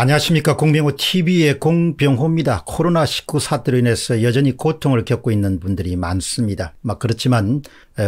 안녕하십니까 공병호 tv의 공병호입니다. 코로나19 사태로 인해서 여전히 고통을 겪고 있는 분들이 많습니다. 막 그렇지만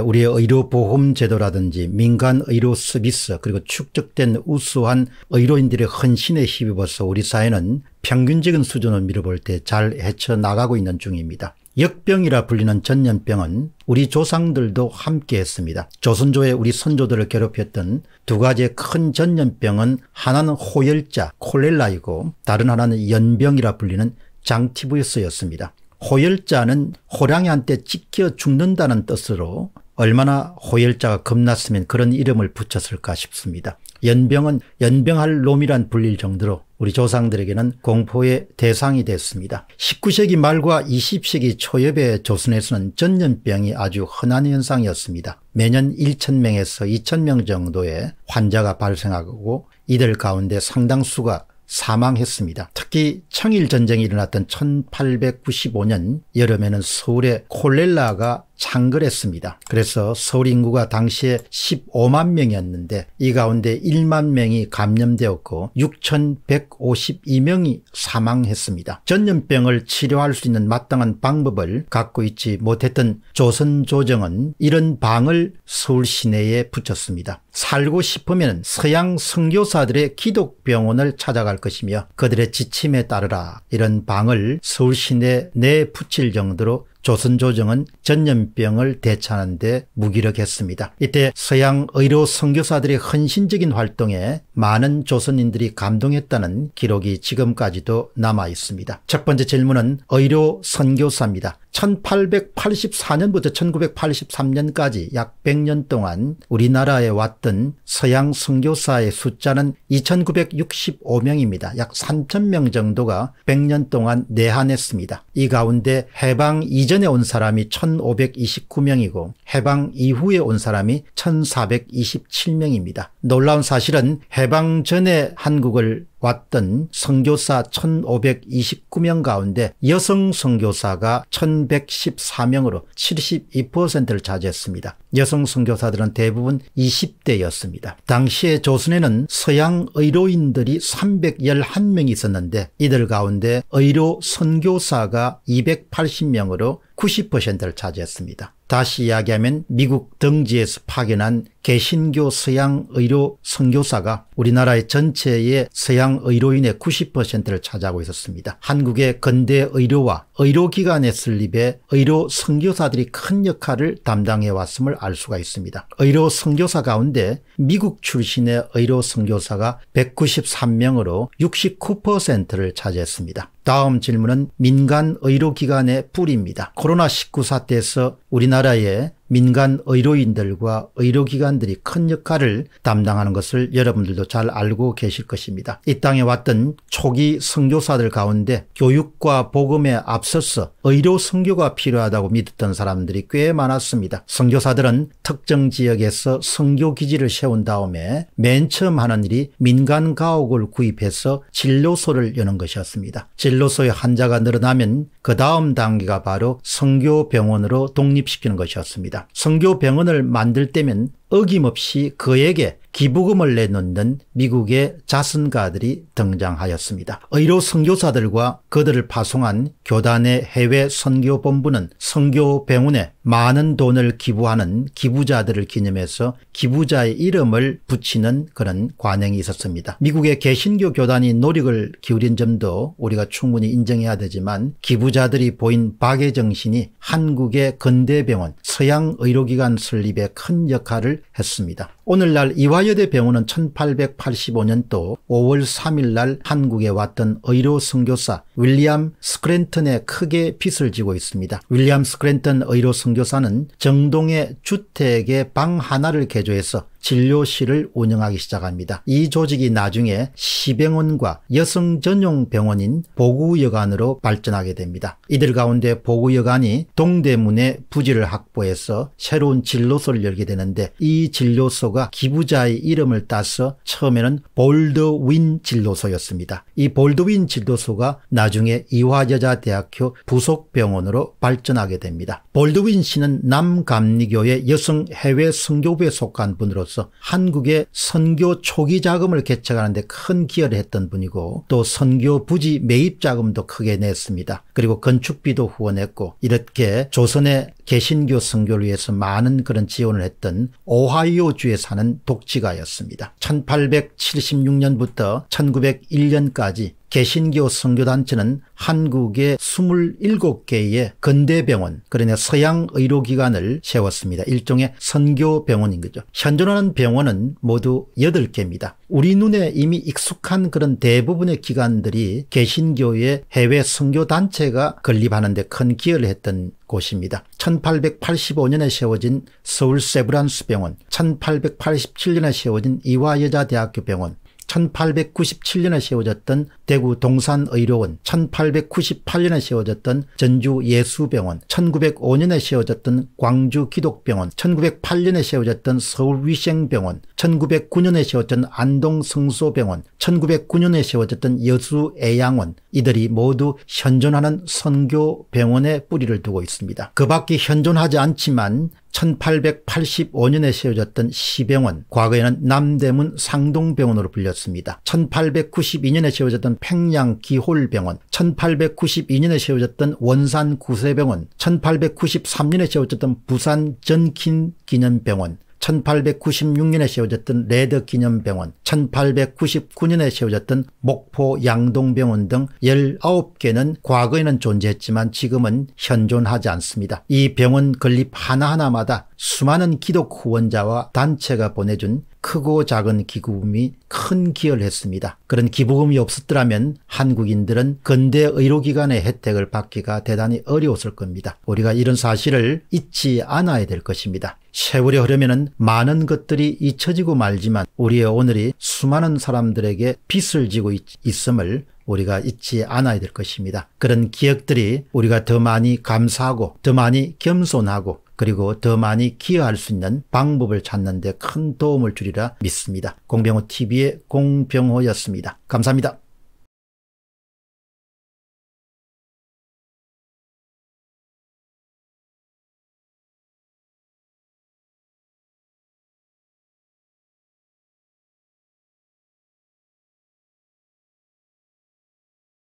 우리의 의료보험 제도라든지 민간 의료 서비스 그리고 축적된 우수한 의료인들의 헌신에 힘입어서 우리 사회는 평균적인 수준을 미뤄볼 때 잘 헤쳐나가고 있는 중입니다. 역병이라 불리는 전염병은 우리 조상들도 함께 했습니다. 조선조의 우리 선조들을 괴롭혔던 두 가지의 큰 전염병은 하나는 호열자 콜렐라이고 다른 하나는 연병이라 불리는 장티브스였습니다. 이 호열자는 호랑이한테 찍혀 죽는다는 뜻으로 얼마나 호열자가 겁났으면 그런 이름을 붙였을까 싶습니다. 연병은 연병할 놈이란 불릴 정도로 우리 조상들에게는 공포의 대상이 됐습니다. 19세기 말과 20세기 초엽의 조선에서는 전염병이 아주 흔한 현상이었습니다. 매년 1,000명에서 2,000명 정도의 환자가 발생하고 이들 가운데 상당수가 사망했습니다. 특히 청일전쟁이 일어났던 1895년 여름에는 서울에 콜렐라가 창궐했습니다. 그래서 서울 인구가 당시에 15만 명이었는데 이 가운데 1만 명이 감염되었고 6,152명이 사망했습니다. 전염병을 치료할 수 있는 마땅한 방법을 갖고 있지 못했던 조선 조정은 이런 방을 서울 시내에 붙였습니다. 살고 싶으면 서양 선교사들의 기독병원을 찾아갈 것이며 그들의 지침에 따르라 이런 방을 서울 시내 내에 붙일 정도로 조선조정은 전염병을 대처하는 데 무기력했습니다. 이때 서양 의료 선교사들의 헌신적인 활동에 많은 조선인들이 감동했다는 기록이 지금까지도 남아 있습니다. 첫 번째 질문은 의료 선교사입니다. 1884년부터 1983년까지 약 100년 동안 우리나라에 왔던 서양 선교사의 숫자는 2965명입니다. 약 3000명 정도가 100년 동안 내한했습니다. 이 가운데 해방 이전 이전에 온 사람이 1529명이고 해방 이후에 온 사람이 1427명입니다. 놀라운 사실은 해방 전에 한국을 왔던 선교사 1529명 가운데 여성 선교사가 1114명으로 72%를 차지했습니다. 여성 선교사들은 대부분 20대였습니다. 당시에 조선에는 서양 의료인들이 3 1 1명 있었는데 이들 가운데 의료 선교사가 280명으로 90%를 차지했습니다. 다시 이야기하면 미국 등지에서 파견한 개신교 서양 의료 선교사가 우리나라의 전체의 서양 의료인의 90%를 차지하고 있었습니다. 한국의 근대 의료와 의료기관의 설립에 의료 선교사들이 큰 역할을 담당해 왔음을 알 수가 있습니다. 의료 선교사 가운데 미국 출신의 의료 선교사가 193명으로 69%를 차지했습니다. 다음 질문은 민간 의료기관의 뿌리입니다. 코로나19 사태에서 우리나라의 민간 의료인들과 의료기관들이 큰 역할을 담당하는 것을 여러분들도 잘 알고 계실 것입니다. 이 땅에 왔던 초기 선교사들 가운데 교육과 복음에 앞서서 의료 선교가 필요하다고 믿었던 사람들이 꽤 많았습니다. 선교사들은 특정 지역에서 선교 기지를 세운 다음에 맨 처음 하는 일이 민간 가옥을 구입해서 진료소를 여는 것이었습니다. 진료소에 환자가 늘어나면 그 다음 단계가 바로 선교 병원으로 독립시키는 것이었습니다. 있습니다. 성교병원을 만들 때면 어김없이 그에게 기부금을 내놓는 미국의 자선가들이 등장하였습니다. 의료 선교사들과 그들을 파송한 교단의 해외 선교본부는 선교병원에 많은 돈을 기부하는 기부자들을 기념해서 기부자의 이름을 붙이는 그런 관행이 있었습니다. 미국의 개신교 교단이 노력을 기울인 점도 우리가 충분히 인정해야 되지만 기부자들이 보인 박의 정신이 한국의 근대병원, 서양 의료기관 설립에 큰 역할을 했습니다. 오늘날 이화여대 병원은 1885년도 5월 3일날 한국에 왔던 의료 선교사 윌리엄 스크랜턴에 크게 빛을 지고 있습니다. 윌리엄 스크랜턴 의료 선교사 선교사는 정동의 주택에 방 하나를 개조해서 진료실을 운영하기 시작합니다. 이 조직이 나중에 시병원과 여성 전용 병원인 보구여관으로 발전하게 됩니다. 이들 가운데 보구여관이 동대문에 부지를 확보해서 새로운 진료소를 열게 되는데 이 진료소가 기부자의 이름을 따서 처음에는 볼드윈 진료소였습니다. 이 볼드윈 진료소가 나중에 이화여자대학교 부속병원으로 발전하게 됩니다. 볼드윈 씨는 남감리교의 여성 해외 성교부에 속한 분으로 사으로서 한국의 선교 초기 자금을 개척하는 데 큰 기여를 했던 분이고 또 선교 부지 매입 자금도 크게 냈습니다. 그리고 건축비도 후원했고 이렇게 조선의 개신교 선교를 위해서 많은 그런 지원을 했던 오하이오주에 사는 독지가였습니다. 1876년부터 1901년까지 개신교 선교단체는 한국에 27개의 근대병원, 그러니 서양 의료기관을 세웠습니다. 일종의 선교병원인 거죠. 현존하는 병원은 모두 8개입니다. 우리 눈에 이미 익숙한 그런 대부분의 기관들이 개신교의 해외 선교단체가 건립하는데 큰 기여를 했던 곳입니다. 1885년에 세워진 서울 세브란스 병원, 1887년에 세워진 이화여자대학교 병원, 1897년에 세워졌던 대구 동산의료원 1898년에 세워졌던 전주 예수병원 1905년에 세워졌던 광주 기독병원 1908년에 세워졌던 서울위생병원 1909년에 세워졌던 안동성소병원 1909년에 세워졌던 여수애양원 이들이 모두 현존하는 선교병원의 뿌리를 두고 있습니다. 그 밖에 현존하지 않지만 1885년에 세워졌던 시병원 과거에는 남대문 상동병원으로 불렸습니다. 1892년에 세워졌던 평양 기홀병원, 1892년에 세워졌던 원산 구세병원, 1893년에 세워졌던 부산 전킨 기념병원, 1896년에 세워졌던 레드 기념병원, 1899년에 세워졌던 목포 양동병원 등 19개는 과거에는 존재했지만 지금은 현존하지 않습니다. 이 병원 건립 하나하나마다 수많은 기독 후원자와 단체가 보내준 크고 작은 기부금이 큰 기여를 했습니다. 그런 기부금이 없었더라면 한국인들은 근대 의료기관의 혜택을 받기가 대단히 어려웠을 겁니다. 우리가 이런 사실을 잊지 않아야 될 것입니다. 세월이 흐르면 많은 것들이 잊혀지고 말지만 우리의 오늘이 수많은 사람들에게 빚을 지고 있, 있음을 우리가 잊지 않아야 될 것입니다. 그런 기억들이 우리가 더 많이 감사하고 더 많이 겸손하고 그리고 더 많이 기여할 수 있는 방법을 찾는 데 큰 도움을 주리라 믿습니다. 공병호 TV의 공병호였습니다. 감사합니다.